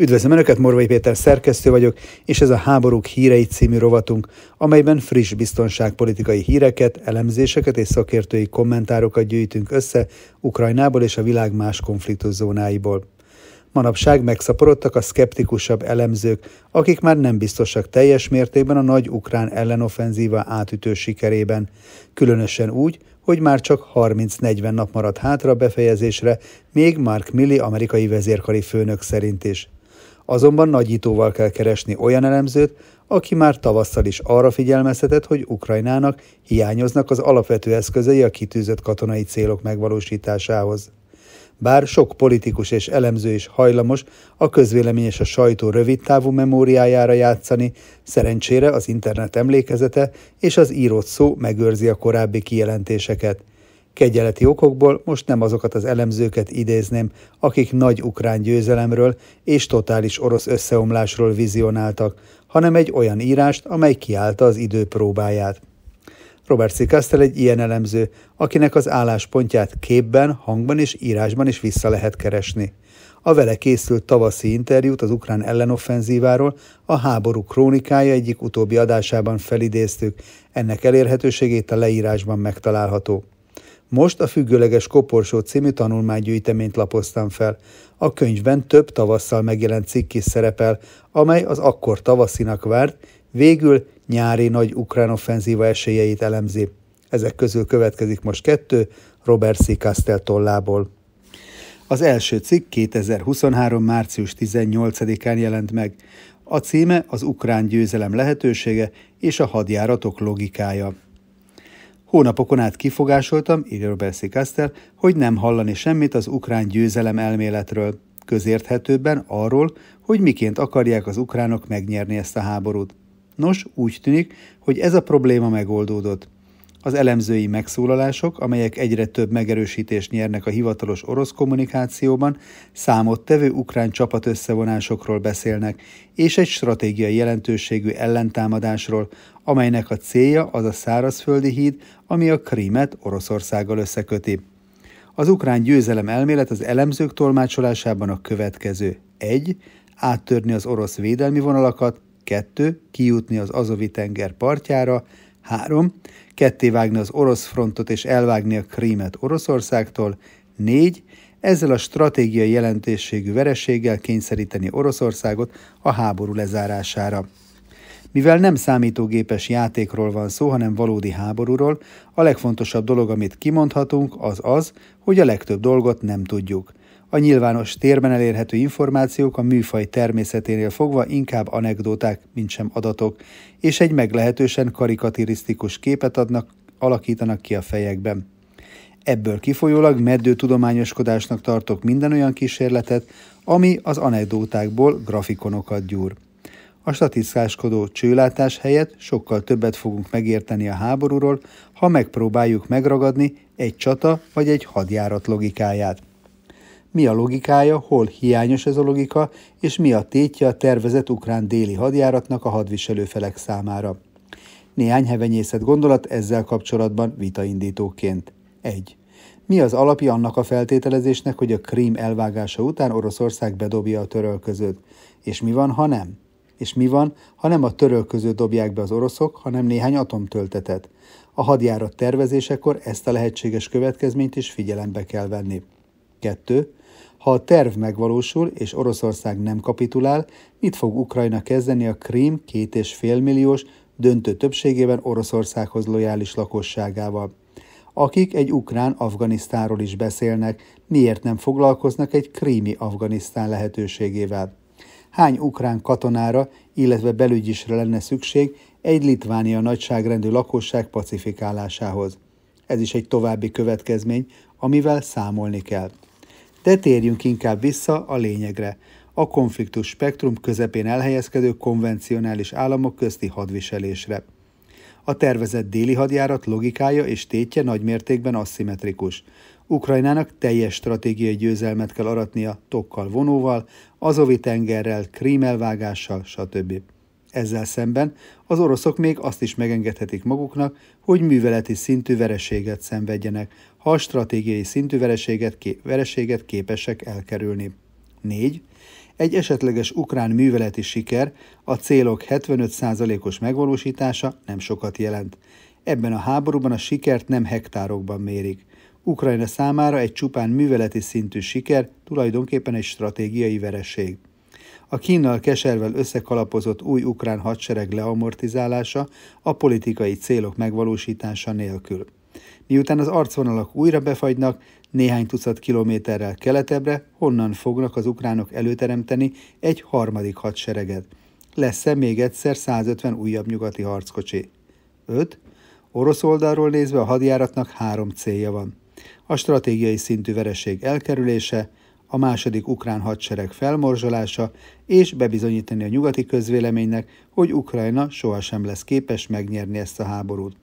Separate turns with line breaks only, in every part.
Üdvözlöm Önöket, Morvai Péter szerkesztő vagyok, és ez a Háborúk hírei című rovatunk, amelyben friss biztonságpolitikai híreket, elemzéseket és szakértői kommentárokat gyűjtünk össze Ukrajnából és a világ más konfliktuszónáiból. Manapság megszaporodtak a skeptikusabb elemzők, akik már nem biztosak teljes mértékben a nagy ukrán ellenoffenzíva átütő sikerében, különösen úgy, hogy már csak 30-40 nap maradt hátra befejezésre, még Mark Milli amerikai vezérkari főnök szerint is. Azonban nagyítóval kell keresni olyan elemzőt, aki már tavasszal is arra figyelmeztetett, hogy Ukrajnának hiányoznak az alapvető eszközei a kitűzött katonai célok megvalósításához. Bár sok politikus és elemző is hajlamos a közvélemény és a sajtó távú memóriájára játszani, szerencsére az internet emlékezete és az írott szó megőrzi a korábbi kijelentéseket. Kegyeleti okokból most nem azokat az elemzőket idézném, akik nagy ukrán győzelemről és totális orosz összeomlásról vizionáltak, hanem egy olyan írást, amely kiállta az idő próbáját. Robert C. Kastel egy ilyen elemző, akinek az álláspontját képben, hangban és írásban is vissza lehet keresni. A vele készült tavaszi interjút az ukrán ellenoffenzíváról a háború krónikája egyik utóbbi adásában felidéztük, ennek elérhetőségét a leírásban megtalálható. Most a Függőleges Koporsó című tanulmánygyűjteményt lapoztam fel. A könyvben több tavasszal megjelent cikk is szerepel, amely az akkor tavaszinak várt, végül nyári nagy ukrán offenzíva esélyeit elemzi. Ezek közül következik most kettő, Robert C. Castell tollából. Az első cikk 2023. március 18-án jelent meg. A címe az ukrán győzelem lehetősége és a hadjáratok logikája. Hónapokon át kifogásoltam, írja Robert Kastel, hogy nem hallani semmit az ukrán győzelem elméletről, közérthetőbben arról, hogy miként akarják az ukránok megnyerni ezt a háborút. Nos, úgy tűnik, hogy ez a probléma megoldódott. Az elemzői megszólalások, amelyek egyre több megerősítést nyernek a hivatalos orosz kommunikációban, számottevő ukrán csapat összevonásokról beszélnek, és egy stratégiai jelentőségű ellentámadásról, amelynek a célja az a szárazföldi híd, ami a Krímet Oroszországgal összeköti. Az ukrán győzelem elmélet az elemzők tolmácsolásában a következő. 1. Áttörni az orosz védelmi vonalakat, 2. Kijutni az Azovi tenger partjára, 3. Kettévágni az orosz frontot és elvágni a krímet Oroszországtól. 4. Ezzel a stratégiai jelentőségű vereséggel kényszeríteni Oroszországot a háború lezárására. Mivel nem számítógépes játékról van szó, hanem valódi háborúról, a legfontosabb dolog, amit kimondhatunk, az az, hogy a legtöbb dolgot nem tudjuk – a nyilvános térben elérhető információk a műfaj természeténél fogva inkább anekdóták, mint sem adatok, és egy meglehetősen karikatirisztikus képet adnak, alakítanak ki a fejekben. Ebből kifolyólag meddő tudományoskodásnak tartok minden olyan kísérletet, ami az anekdótákból grafikonokat gyúr. A statisztikáskodó csőlátás helyett sokkal többet fogunk megérteni a háborúról, ha megpróbáljuk megragadni egy csata vagy egy hadjárat logikáját mi a logikája, hol hiányos ez a logika, és mi a tétje a tervezett ukrán déli hadjáratnak a hadviselőfelek számára. Néhány hevenyészet gondolat ezzel kapcsolatban vitaindítóként. 1. Mi az alapja annak a feltételezésnek, hogy a krím elvágása után Oroszország bedobja a törölközőt? És mi van, ha nem? És mi van, ha nem a törölközőt dobják be az oroszok, hanem néhány atomtöltetet? A hadjárat tervezésekor ezt a lehetséges következményt is figyelembe kell venni. 2. Ha a terv megvalósul és Oroszország nem kapitulál, mit fog Ukrajna kezdeni a Krím két és fél milliós, döntő többségében Oroszországhoz lojális lakosságával? Akik egy ukrán-afganisztánról is beszélnek, miért nem foglalkoznak egy krími Afganisztán lehetőségével? Hány ukrán katonára, illetve belügyisre lenne szükség egy Litvánia nagyságrendű lakosság pacifikálásához? Ez is egy további következmény, amivel számolni kell. De térjünk inkább vissza a lényegre, a konfliktus spektrum közepén elhelyezkedő konvencionális államok közti hadviselésre. A tervezett déli hadjárat logikája és tétje nagymértékben aszimmetrikus. Ukrajnának teljes stratégiai győzelmet kell aratnia tokkal vonóval, azovi tengerrel, krímelvágással, stb. Ezzel szemben az oroszok még azt is megengedhetik maguknak, hogy műveleti szintű vereséget szenvedjenek, ha a stratégiai szintű vereséget, ké, vereséget képesek elkerülni. 4. Egy esetleges ukrán műveleti siker, a célok 75%-os megvalósítása nem sokat jelent. Ebben a háborúban a sikert nem hektárokban mérik. Ukrajna számára egy csupán műveleti szintű siker tulajdonképpen egy stratégiai vereség. A Kínnal keservel összekalapozott új ukrán hadsereg leamortizálása a politikai célok megvalósítása nélkül. Miután az arcvonalak újra befagynak, néhány tucat kilométerrel keletebbre, honnan fognak az ukránok előteremteni egy harmadik hadsereget. Lesz-e még egyszer 150 újabb nyugati harckocsi? 5. Orosz oldalról nézve a hadjáratnak három célja van. A stratégiai szintű vereség elkerülése, a második ukrán hadsereg felmorzsolása, és bebizonyítani a nyugati közvéleménynek, hogy Ukrajna sohasem lesz képes megnyerni ezt a háborút.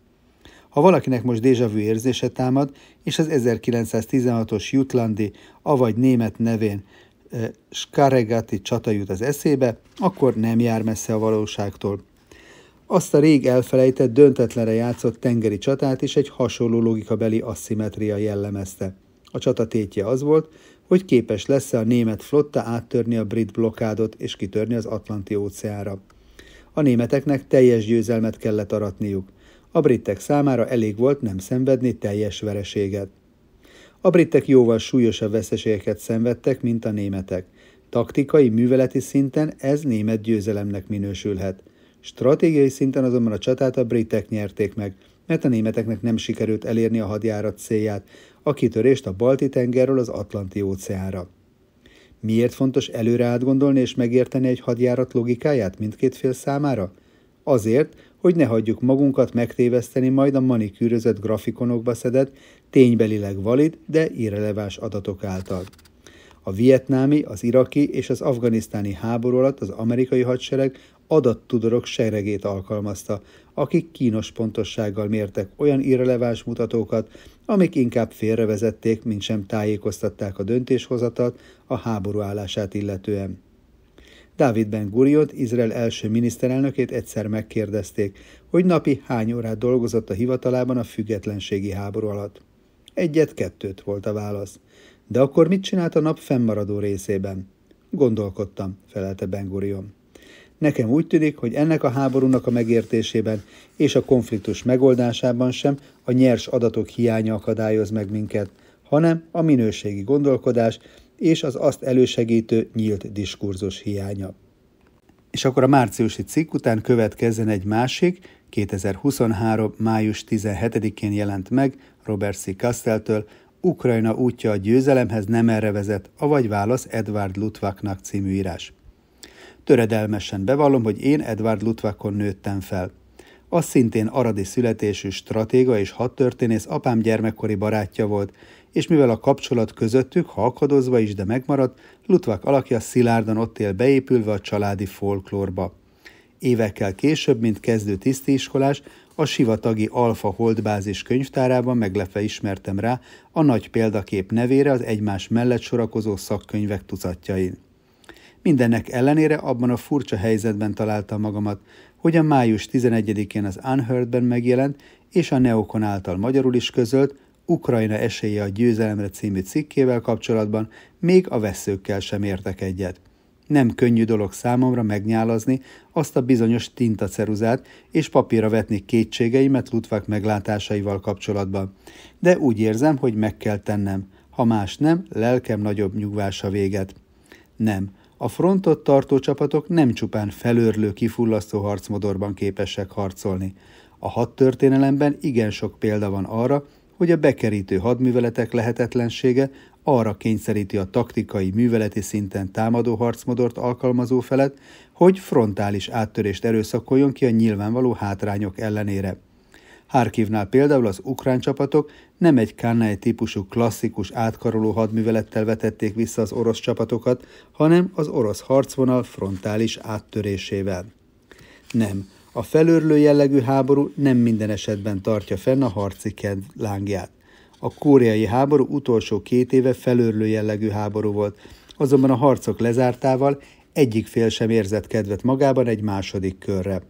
Ha valakinek most déjavű érzése támad, és az 1916-os jutlandi, avagy német nevén e, Skaregati csata jut az eszébe, akkor nem jár messze a valóságtól. Azt a rég elfelejtett, döntetlenre játszott tengeri csatát is egy hasonló logikabeli asszimetria jellemezte. A csata tétje az volt, hogy képes lesz-e a német flotta áttörni a brit blokádot és kitörni az Atlanti óceára. A németeknek teljes győzelmet kellett aratniuk. A britek számára elég volt nem szenvedni teljes vereséget. A britek jóval súlyosabb veszteségeket szenvedtek, mint a németek. Taktikai, műveleti szinten ez német győzelemnek minősülhet. Stratégiai szinten azonban a csatát a britek nyerték meg, mert a németeknek nem sikerült elérni a hadjárat célját, a kitörést a Balti-tengerről az Atlanti-óceánra. Miért fontos előre átgondolni és megérteni egy hadjárat logikáját mindkét fél számára? azért, hogy ne hagyjuk magunkat megtéveszteni majd a manikűrözött grafikonokba szedett, ténybelileg valid, de irreleváns adatok által. A vietnámi, az iraki és az afganisztáni háború alatt az amerikai hadsereg adattudorok seregét alkalmazta, akik kínos pontossággal mértek olyan irreleváns mutatókat, amik inkább félrevezették, mint sem tájékoztatták a döntéshozatat a háború állását illetően. Dávid Ben Guriot, Izrael első miniszterelnökét egyszer megkérdezték, hogy napi hány órát dolgozott a hivatalában a függetlenségi háború alatt. Egyet-kettőt volt a válasz. De akkor mit csinált a nap fennmaradó részében? Gondolkodtam, felelte Ben Gurion. Nekem úgy tűnik, hogy ennek a háborúnak a megértésében és a konfliktus megoldásában sem a nyers adatok hiánya akadályoz meg minket, hanem a minőségi gondolkodás, és az azt elősegítő nyílt diskurzus hiánya. És akkor a márciusi cikk után következzen egy másik, 2023. május 17-én jelent meg Robert C. Kasteltől, Ukrajna útja a győzelemhez nem erre vezet, avagy válasz Edward Lutvaknak című írás. Töredelmesen bevallom, hogy én Edward Lutvakon nőttem fel. Az szintén aradi születésű stratéga és hadtörténész apám gyermekkori barátja volt, és mivel a kapcsolat közöttük, ha akadozva is, de megmaradt, Lutvák alakja szilárdan ott él beépülve a családi folklórba. Évekkel később, mint kezdő tisztiskolás, a sivatagi Alfa Holdbázis könyvtárában meglepve ismertem rá a nagy példakép nevére az egymás mellett sorakozó szakkönyvek tucatjain. Mindennek ellenére abban a furcsa helyzetben találtam magamat, hogy a május 11-én az Unheardben megjelent és a Neokon által magyarul is közölt Ukrajna esélye a győzelemre című cikkével kapcsolatban még a veszőkkel sem értek egyet. Nem könnyű dolog számomra megnyálazni azt a bizonyos tintaceruzát és papírra vetni kétségeimet Lutvák meglátásaival kapcsolatban. De úgy érzem, hogy meg kell tennem. Ha más nem, lelkem nagyobb nyugvása véget. Nem. A frontot tartó csapatok nem csupán felörlő, kifullasztó harcmodorban képesek harcolni. A hat történelemben igen sok példa van arra, hogy a bekerítő hadműveletek lehetetlensége arra kényszeríti a taktikai műveleti szinten támadó harcmodort alkalmazó felet, hogy frontális áttörést erőszakoljon ki a nyilvánvaló hátrányok ellenére. Harkivnál például az ukrán csapatok nem egy Kannai típusú klasszikus átkaroló hadművelettel vetették vissza az orosz csapatokat, hanem az orosz harcvonal frontális áttörésével. Nem, a felőrlő jellegű háború nem minden esetben tartja fenn a harci kedv lángját. A kóreai háború utolsó két éve felőrlő jellegű háború volt, azonban a harcok lezártával egyik fél sem érzett kedvet magában egy második körre.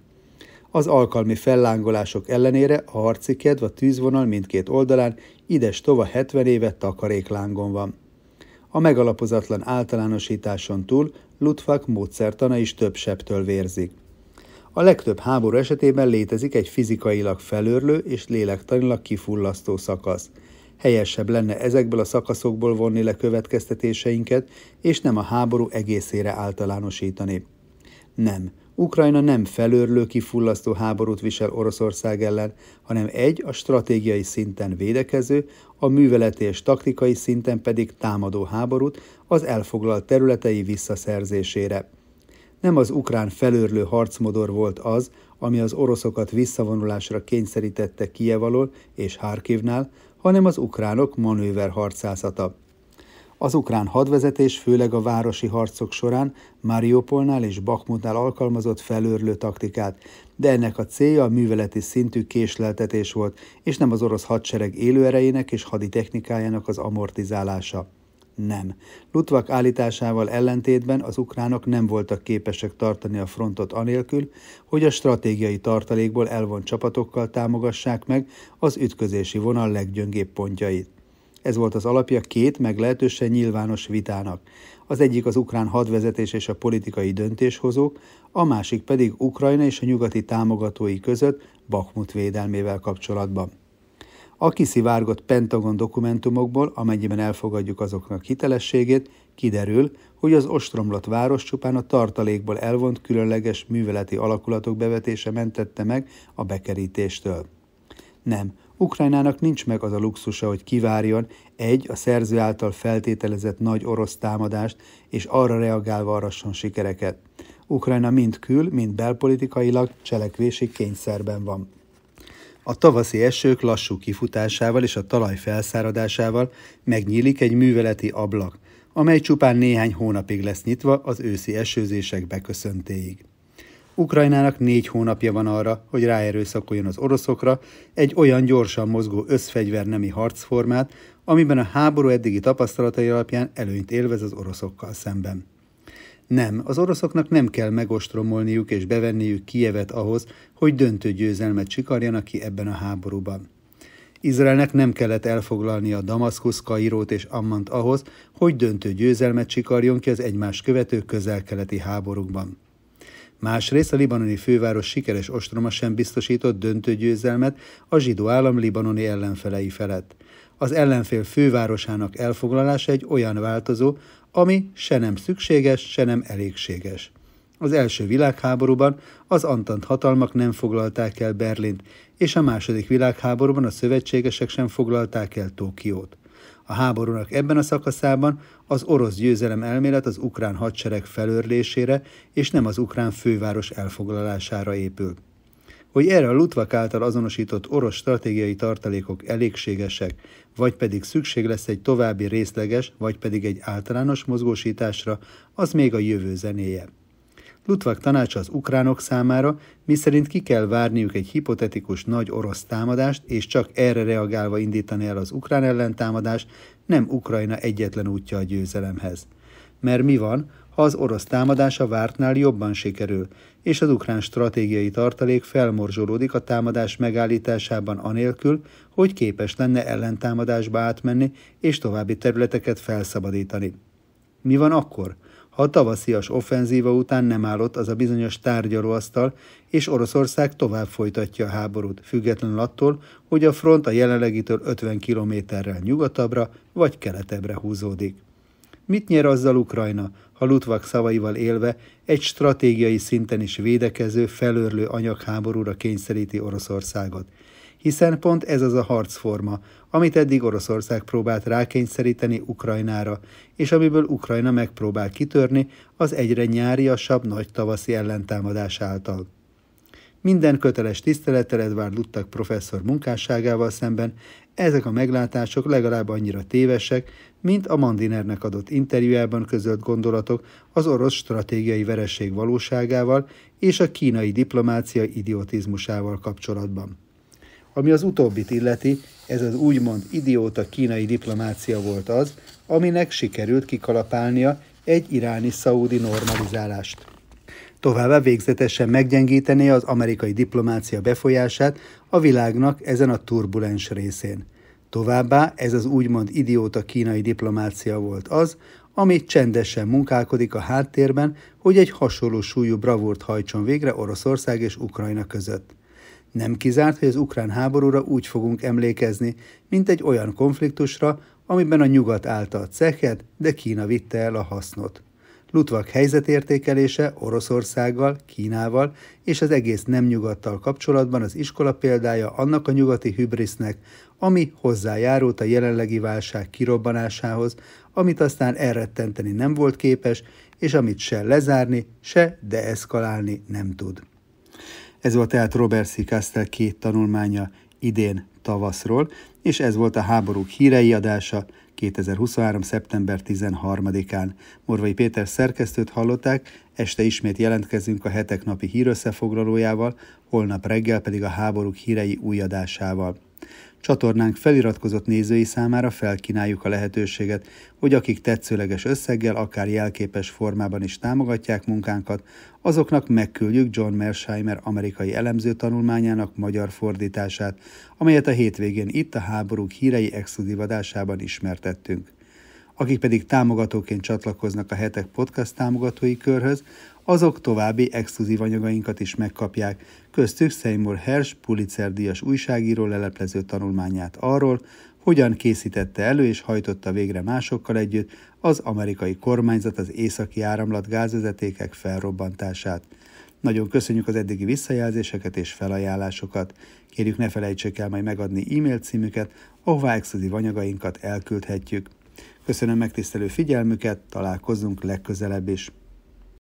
Az alkalmi fellángolások ellenére a harci kedv a tűzvonal mindkét oldalán ides tova 70 éve takaréklángon van. A megalapozatlan általánosításon túl Lutfak módszertana is több sebtől vérzik. A legtöbb háború esetében létezik egy fizikailag felőrlő és lélektanilag kifullasztó szakasz. Helyesebb lenne ezekből a szakaszokból vonni le következtetéseinket, és nem a háború egészére általánosítani. Nem, Ukrajna nem felőrlő kifullasztó háborút visel Oroszország ellen, hanem egy a stratégiai szinten védekező, a műveleti és taktikai szinten pedig támadó háborút az elfoglalt területei visszaszerzésére. Nem az ukrán felőrlő harcmodor volt az, ami az oroszokat visszavonulásra kényszerítette Kiev alól és Harkivnál, hanem az ukránok manőver harcászata. Az ukrán hadvezetés főleg a városi harcok során Mariupolnál és Bakmutnál alkalmazott felőrlő taktikát, de ennek a célja a műveleti szintű késleltetés volt, és nem az orosz hadsereg élőerejének és haditechnikájának az amortizálása nem. Lutvak állításával ellentétben az ukránok nem voltak képesek tartani a frontot anélkül, hogy a stratégiai tartalékból elvon csapatokkal támogassák meg az ütközési vonal leggyöngébb pontjait. Ez volt az alapja két meglehetősen nyilvános vitának. Az egyik az ukrán hadvezetés és a politikai döntéshozók, a másik pedig Ukrajna és a nyugati támogatói között Bakmut védelmével kapcsolatban. A kiszivárgott Pentagon dokumentumokból, amennyiben elfogadjuk azoknak hitelességét, kiderül, hogy az ostromlott város csupán a tartalékból elvont különleges műveleti alakulatok bevetése mentette meg a bekerítéstől. Nem, Ukrajnának nincs meg az a luxusa, hogy kivárjon egy a szerző által feltételezett nagy orosz támadást, és arra reagálva arasson sikereket. Ukrajna mind kül, mind belpolitikailag cselekvési kényszerben van. A tavaszi esők lassú kifutásával és a talaj felszáradásával megnyílik egy műveleti ablak, amely csupán néhány hónapig lesz nyitva az őszi esőzések beköszöntéig. Ukrajnának négy hónapja van arra, hogy ráerőszakoljon az oroszokra egy olyan gyorsan mozgó összfegyvernemi harcformát, amiben a háború eddigi tapasztalatai alapján előnyt élvez az oroszokkal szemben. Nem, az oroszoknak nem kell megostromolniuk és bevenniük Kijevet ahhoz, hogy döntő győzelmet sikarjanak ki ebben a háborúban. Izraelnek nem kellett a Damaszkusz, Kairót és Ammant ahhoz, hogy döntő győzelmet sikarjon ki az egymás követő közel-keleti háborúkban. Másrészt a libanoni főváros sikeres ostroma sem biztosított döntő győzelmet a zsidó állam libanoni ellenfelei felett. Az ellenfél fővárosának elfoglalása egy olyan változó, ami se nem szükséges, se nem elégséges. Az első világháborúban az Antant hatalmak nem foglalták el Berlint, és a második világháborúban a szövetségesek sem foglalták el Tokiót. A háborúnak ebben a szakaszában az orosz győzelem elmélet az ukrán hadsereg felörlésére és nem az ukrán főváros elfoglalására épült hogy erre a lutvak által azonosított orosz stratégiai tartalékok elégségesek, vagy pedig szükség lesz egy további részleges, vagy pedig egy általános mozgósításra, az még a jövő zenéje. Lutvak tanácsa az ukránok számára, miszerint ki kell várniuk egy hipotetikus nagy orosz támadást, és csak erre reagálva indítani el az ukrán ellentámadást, nem Ukrajna egyetlen útja a győzelemhez. Mert mi van, az orosz támadása vártnál jobban sikerül, és az ukrán stratégiai tartalék felmorzsolódik a támadás megállításában anélkül, hogy képes lenne ellentámadásba átmenni és további területeket felszabadítani. Mi van akkor, ha a tavaszias offenzíva után nem állott az a bizonyos tárgyalóasztal, és Oroszország tovább folytatja a háborút, függetlenül attól, hogy a front a jelenlegitől 50 kilométerrel nyugatabbra vagy keletebbre húzódik. Mit nyer azzal Ukrajna, ha Lutvak szavaival élve egy stratégiai szinten is védekező, felörlő anyagháborúra kényszeríti Oroszországot? Hiszen pont ez az a harcforma, amit eddig Oroszország próbált rákényszeríteni Ukrajnára, és amiből Ukrajna megpróbál kitörni az egyre nyáriasabb nagy tavaszi ellentámadás által. Minden köteles tisztelettel Edvard Luttak professzor munkásságával szemben ezek a meglátások legalább annyira tévesek, mint a Mandinernek adott interjújában közölt gondolatok az orosz stratégiai vereség valóságával és a kínai diplomácia idiotizmusával kapcsolatban. Ami az utóbbit illeti, ez az úgymond idióta kínai diplomácia volt az, aminek sikerült kikalapálnia egy iráni-szaúdi normalizálást. Továbbá végzetesen meggyengítené az amerikai diplomácia befolyását a világnak ezen a turbulens részén. Továbbá ez az úgymond idióta kínai diplomácia volt az, ami csendesen munkálkodik a háttérben, hogy egy hasonló súlyú bravúrt hajtson végre Oroszország és Ukrajna között. Nem kizárt, hogy az ukrán háborúra úgy fogunk emlékezni, mint egy olyan konfliktusra, amiben a nyugat állta a cehet, de Kína vitte el a hasznot. Lutvak helyzetértékelése Oroszországgal, Kínával és az egész nem nyugattal kapcsolatban az iskola példája annak a nyugati hübrisznek, ami hozzájárult a jelenlegi válság kirobbanásához, amit aztán elrettenteni nem volt képes, és amit se lezárni, se deeszkalálni nem tud. Ez volt tehát Robert C. Castell két tanulmánya idén tavaszról, és ez volt a háborúk hírei adása, 2023. szeptember 13-án. Morvai Péter szerkesztőt hallották, este ismét jelentkezünk a hetek napi hírösszefoglalójával, holnap reggel pedig a háborúk hírei újadásával. Csatornánk feliratkozott nézői számára felkínáljuk a lehetőséget, hogy akik tetszőleges összeggel, akár jelképes formában is támogatják munkánkat, azoknak megküldjük John Mersheimer amerikai elemző tanulmányának magyar fordítását, amelyet a hétvégén itt a háborúk hírei exkluzív ismertettünk akik pedig támogatóként csatlakoznak a hetek podcast támogatói körhöz, azok további exkluzív anyagainkat is megkapják, köztük Seymour Hersh Pulitzer díjas újságíró leleplező tanulmányát arról, hogyan készítette elő és hajtotta végre másokkal együtt az amerikai kormányzat az északi áramlat gázvezetékek felrobbantását. Nagyon köszönjük az eddigi visszajelzéseket és felajánlásokat. Kérjük ne felejtsék el majd megadni e-mail címüket, ahová exkluzív anyagainkat elküldhetjük. Köszönöm megtisztelő figyelmüket, találkozunk legközelebb is.